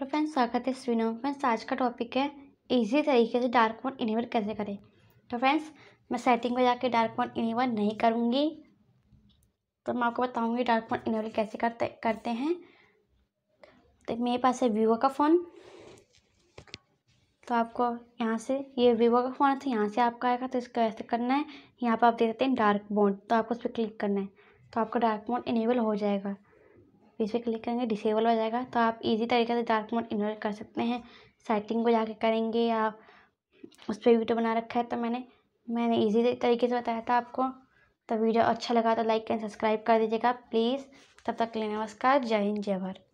hello friends स्वागत है स्वीनो friends आज का टॉपिक है इजी तरीके से डार्क मोड इनेबल कैसे करें तो फ्रेंड्स मैं सेटिंग में जाके डार्क मोड इनेबल नहीं करूँगी तो मैं आपको बताऊँगी डार्क मोड इनेबल कैसे करते करते हैं तो मेरे पास है वीवो का फ़ोन तो आपको यहाँ से ये वीवो का फ़ोन है तो यहाँ से आपका आएगा तो इसको ऐसे करना है यहाँ पर आप देख सकते हैं डार्क मोड तो आपको उस पर क्लिक करना है तो आपका डार्क मोड इनेबल हो जाएगा इस पर क्लिक करेंगे डिसेबल हो जाएगा तो आप इजी तरीके से डार्क मोड इन्वर्ट कर सकते हैं सेटिंग को जाके करेंगे या उस पर वीडियो बना रखा है तो मैंने मैंने इजी तरीके से बताया था आपको तो वीडियो अच्छा लगा तो लाइक एंड सब्सक्राइब कर दीजिएगा प्लीज़ तब तक के लिए नमस्कार जय हिंद जय भारत